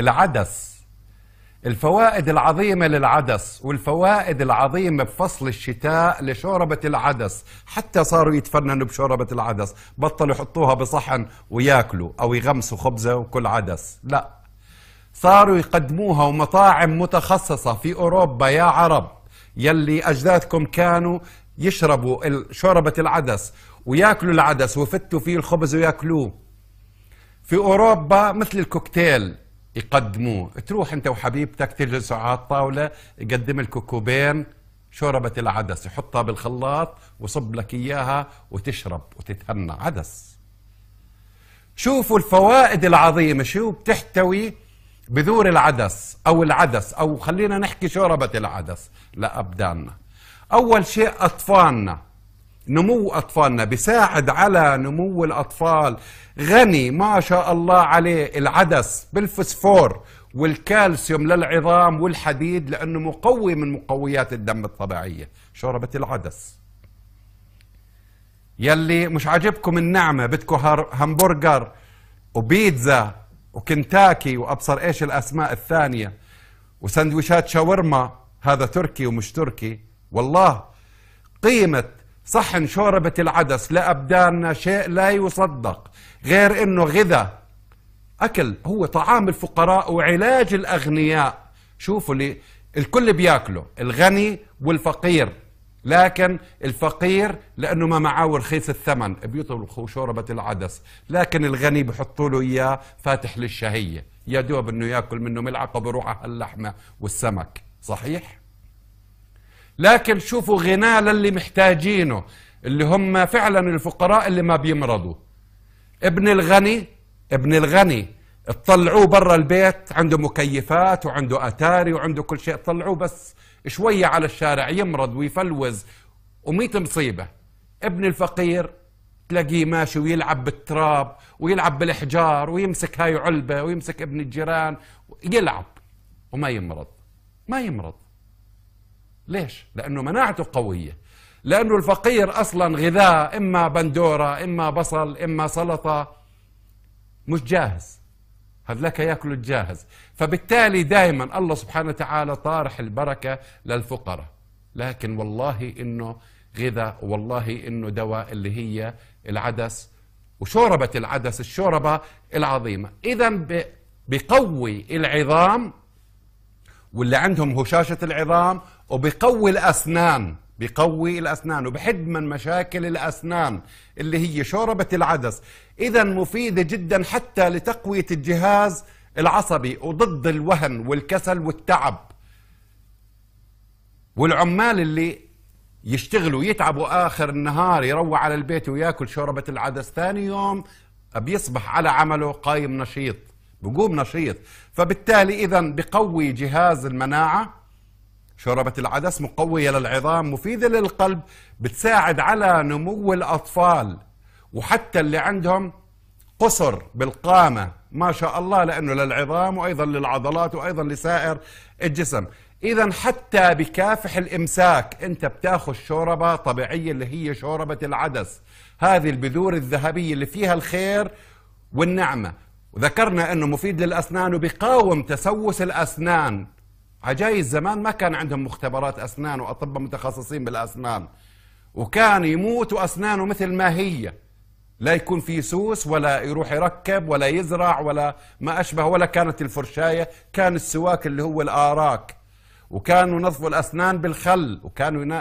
العدس الفوائد العظيمة للعدس والفوائد العظيمة بفصل الشتاء لشوربة العدس حتى صاروا يتفننوا بشوربة العدس بطلوا يحطوها بصحن وياكلوا أو يغمسوا خبزة وكل عدس لا صاروا يقدموها ومطاعم متخصصة في أوروبا يا عرب يلي أجدادكم كانوا يشربوا شوربة العدس وياكلوا العدس وفتوا فيه الخبز وياكلوه في أوروبا مثل الكوكتيل يقدموه تروح انت وحبيبتك تجلسوا على الطاوله يقدم لكم كوبين شوربه العدس يحطها بالخلاط وصب لك اياها وتشرب وتتهنى عدس شوفوا الفوائد العظيمه شو بتحتوي بذور العدس او العدس او خلينا نحكي شوربه العدس لابداننا اول شيء اطفالنا نمو أطفالنا بيساعد على نمو الأطفال غني ما شاء الله عليه العدس بالفسفور والكالسيوم للعظام والحديد لأنه مقوي من مقويات الدم الطبيعية شوربة العدس يلي مش عاجبكم النعمة بدكم همبرجر وبيتزا وكنتاكي وأبصر إيش الأسماء الثانية وسندويشات شاورما هذا تركي ومش تركي والله قيمة صحن شوربة العدس لأبداننا شيء لا يصدق غير إنه غذاء أكل هو طعام الفقراء وعلاج الأغنياء شوفوا لي الكل بياكله الغني والفقير لكن الفقير لأنه ما معاه رخيص الثمن بيطلقوا شوربة العدس لكن الغني بحطوا له إياه فاتح للشهية يا دوب إنه ياكل منه ملعقة بروح على اللحمة والسمك صحيح؟ لكن شوفوا غناه للي محتاجينه اللي هم فعلا الفقراء اللي ما بيمرضوا ابن الغني ابن الغني تطلعوه برا البيت عنده مكيفات وعنده اتاري وعنده كل شيء طلعوه بس شويه على الشارع يمرض ويفلوز وميت مصيبه ابن الفقير تلاقيه ماشي ويلعب بالتراب ويلعب بالحجار ويمسك هاي علبه ويمسك ابن الجيران يلعب وما يمرض ما يمرض ليش؟ لأنه مناعته قوية لأنه الفقير أصلا غذاء إما بندورة إما بصل إما سلطة مش جاهز هذلك ياكل الجاهز فبالتالي دائما الله سبحانه وتعالى طارح البركة للفقراء لكن والله إنه غذاء والله إنه دواء اللي هي العدس وشوربة العدس الشوربة العظيمة إذا بقوي العظام واللي عندهم هشاشة العظام وبقوي الأسنان بقوي الأسنان وبحد من مشاكل الأسنان اللي هي شوربة العدس إذا مفيدة جدا حتى لتقوية الجهاز العصبي وضد الوهن والكسل والتعب والعمال اللي يشتغلوا يتعبوا آخر النهار يروح على البيت وياكل شوربة العدس ثاني يوم بيصبح على عمله قايم نشيط بقوم نشيط فبالتالي إذا بقوي جهاز المناعة شوربة العدس مقوية للعظام مفيدة للقلب بتساعد على نمو الأطفال وحتى اللي عندهم قصر بالقامة ما شاء الله لأنه للعظام وأيضا للعضلات وأيضا لسائر الجسم إذا حتى بكافح الإمساك أنت بتاخذ شوربة طبيعية اللي هي شوربة العدس هذه البذور الذهبية اللي فيها الخير والنعمة وذكرنا أنه مفيد للأسنان وبقاوم تسوس الأسنان عجايز زمان ما كان عندهم مختبرات أسنان وأطباء متخصصين بالأسنان وكان يموت وأسنانه مثل ما هي لا يكون في سوس ولا يروح يركب ولا يزرع ولا ما أشبه ولا كانت الفرشاية كان السواك اللي هو الآراك وكانوا ينظفوا الأسنان بالخل وكانوا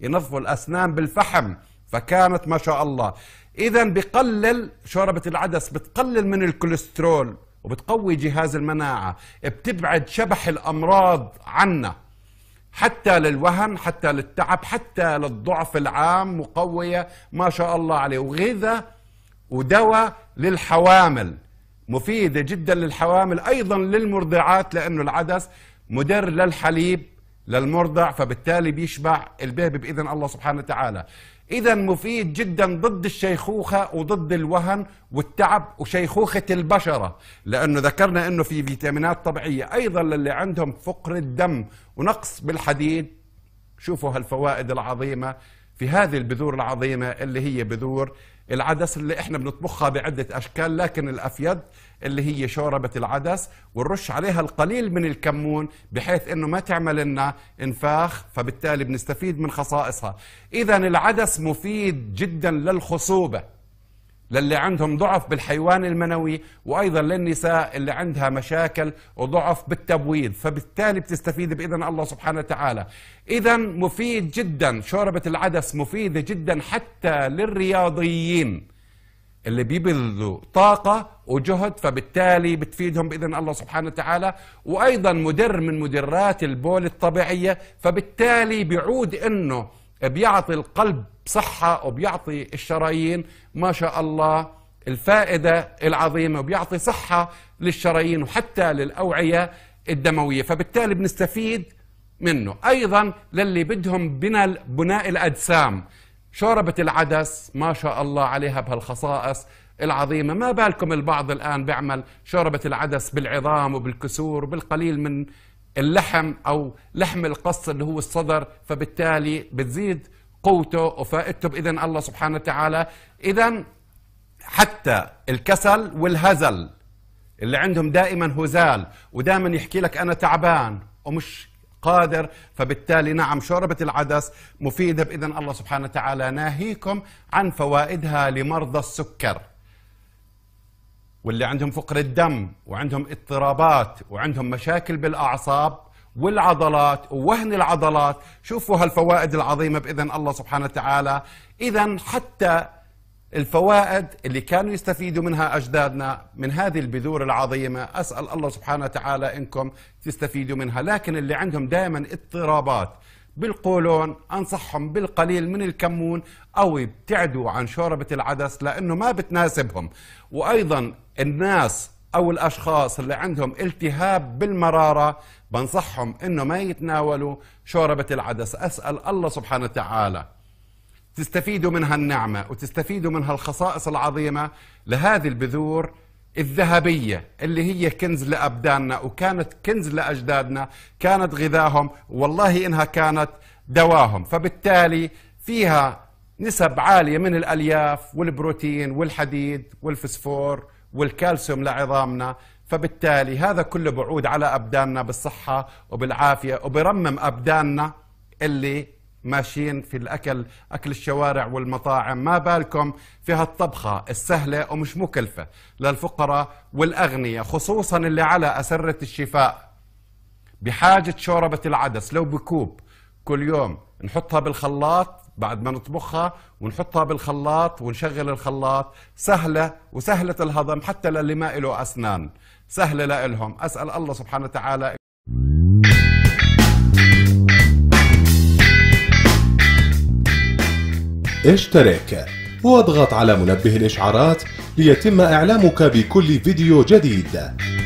ينظفوا الأسنان بالفحم فكانت ما شاء الله إذا بقلل شوربة العدس بتقلل من الكوليسترول وبتقوي جهاز المناعة بتبعد شبح الأمراض عنا حتى للوهن حتى للتعب حتى للضعف العام مقوية ما شاء الله عليه وغذاء ودواء للحوامل مفيدة جدا للحوامل أيضا للمرضعات لأنه العدس مدر للحليب للمرضع فبالتالي بيشبع البيبي باذن الله سبحانه وتعالى اذا مفيد جدا ضد الشيخوخه وضد الوهن والتعب وشيخوخه البشره لانه ذكرنا انه في فيتامينات طبيعيه ايضا للي عندهم فقر الدم ونقص بالحديد شوفوا هالفوائد العظيمه في هذه البذور العظيمه اللي هي بذور العدس اللي احنا بنطبخها بعدة أشكال لكن الأفيد اللي هي شوربة العدس ونرش عليها القليل من الكمون بحيث انه ما تعمل لنا انفاخ فبالتالي بنستفيد من خصائصها إذا العدس مفيد جدا للخصوبة للي عندهم ضعف بالحيوان المنوي وايضا للنساء اللي عندها مشاكل وضعف بالتبويض فبالتالي بتستفيد باذن الله سبحانه وتعالى اذا مفيد جدا شوربه العدس مفيده جدا حتى للرياضيين اللي بيبذلوا طاقة وجهد فبالتالي بتفيدهم بإذن الله سبحانه وتعالى وأيضا مدر من مدرات البول الطبيعية فبالتالي بيعود أنه بيعطي القلب صحة وبيعطي الشرايين ما شاء الله الفائدة العظيمة وبيعطي صحة للشرايين وحتى للأوعية الدموية فبالتالي بنستفيد منه أيضا للي بدهم بناء بناء الأجسام شوربة العدس ما شاء الله عليها بهالخصائص العظيمة ما بالكم البعض الآن بيعمل شوربة العدس بالعظام وبالكسور وبالقليل من اللحم او لحم القص اللي هو الصدر فبالتالي بتزيد قوته وفائدته باذن الله سبحانه وتعالى اذا حتى الكسل والهزل اللي عندهم دائما هزال ودائما يحكي لك انا تعبان ومش قادر فبالتالي نعم شوربة العدس مفيدة بإذن الله سبحانه وتعالى ناهيكم عن فوائدها لمرضى السكر واللي عندهم فقر الدم وعندهم اضطرابات وعندهم مشاكل بالاعصاب والعضلات ووهن العضلات شوفوا هالفوائد العظيمه باذن الله سبحانه وتعالى اذا حتى الفوائد اللي كانوا يستفيدوا منها اجدادنا من هذه البذور العظيمه اسال الله سبحانه وتعالى انكم تستفيدوا منها لكن اللي عندهم دائما اضطرابات بالقولون انصحهم بالقليل من الكمون او يبتعدوا عن شوربه العدس لانه ما بتناسبهم وايضا الناس او الاشخاص اللي عندهم التهاب بالمراره بنصحهم انه ما يتناولوا شوربه العدس اسال الله سبحانه وتعالى تستفيدوا من هالنعمه وتستفيدوا من هالخصائص العظيمه لهذه البذور الذهبية اللي هي كنز لأبداننا وكانت كنز لأجدادنا كانت غذاهم والله إنها كانت دواهم فبالتالي فيها نسب عالية من الألياف والبروتين والحديد والفسفور والكالسيوم لعظامنا فبالتالي هذا كله بعود على أبداننا بالصحة وبالعافية وبرمم أبداننا اللي ماشيين في الأكل أكل الشوارع والمطاعم ما بالكم في هالطبخة السهلة ومش مكلفة للفقراء والأغنياء خصوصا اللي على أسرة الشفاء بحاجة شوربة العدس لو بكوب كل يوم نحطها بالخلاط بعد ما نطبخها ونحطها بالخلاط ونشغل الخلاط سهلة وسهلة الهضم حتى للي ما له أسنان سهلة لإلهم أسأل الله سبحانه وتعالى اشترك واضغط على منبه الإشعارات ليتم إعلامك بكل فيديو جديد